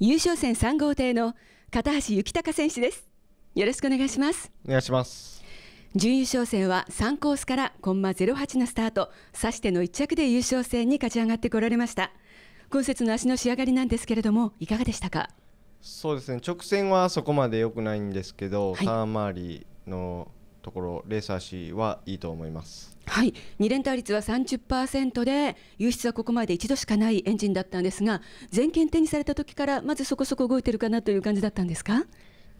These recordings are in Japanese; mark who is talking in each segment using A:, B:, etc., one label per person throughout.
A: 優勝戦3号艇の片橋幸隆選手ですよろしくお願いします
B: お願いします
A: 準優勝戦は3コースからコンマ08のスタート指しての1着で優勝戦に勝ち上がってこられました今節の足の仕上がりなんですけれどもいかがでしたか
B: そうですね直線はそこまで良くないんですけど、はい、ターン周りのところレース足はいいと思います
A: はい、2連単率は30%で輸出はここまで一度しかないエンジンだったんですが全権手にされた時からまずそこそこ動いてるかなという感じだったんですか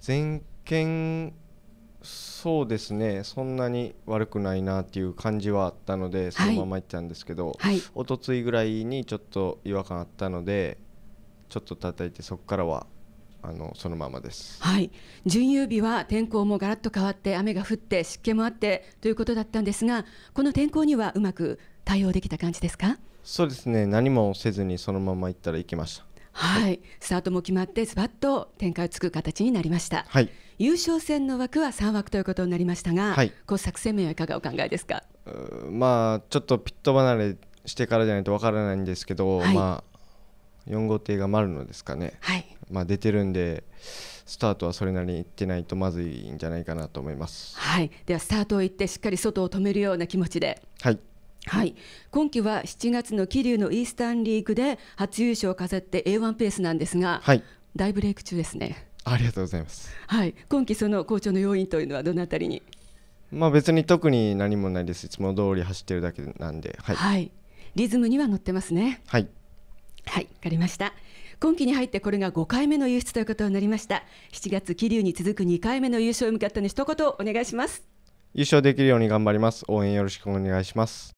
B: 全権そうですねそんなに悪くないなっていう感じはあったのでそのままいったんですけど、はいはい、一昨日ぐらいにちょっと違和感あったのでちょっと叩いてそこからはあのそのままです。
A: はい、準優日は天候もガラッと変わって雨が降って湿気もあってということだったんですが、この天候にはうまく対応できた感じですか？
B: そうですね。何もせずにそのまま行ったら行きました。
A: はい、はい、スタートも決まってズバッと展開をつく形になりました。はい、優勝戦の枠は三枠ということになりましたが、はい、こう作戦面はいかがお考えですか？
B: まあちょっとピット離れしてからじゃないとわからないんですけど、はい、まあ4号艇が丸のですかね、はいまあ、出てるんでスタートはそれなりにいってないとまずいんじゃないかなと思います、
A: はい、ではスタートをいってしっかり外を止めるような気持ちで。はいはい、今季は7月の桐生のイースタンリーグで初優勝を飾って A1 ペースなんですが、はい、大ブレイク中ですね。
B: ありがとうございます。
A: はい、今季その好調の要因というのはどのあたりに。
B: まあ別に特に何もないです。いつも通り走ってるだけなんで。
A: はい。はい、リズムには乗ってますね。はい。はい、わかりました。今期に入ってこれが5回目の輸出ということになりました。7月、桐生に続く2回目の優勝を向かったの一言お願いします。
B: 優勝できるように頑張ります。応援よろしくお願いします。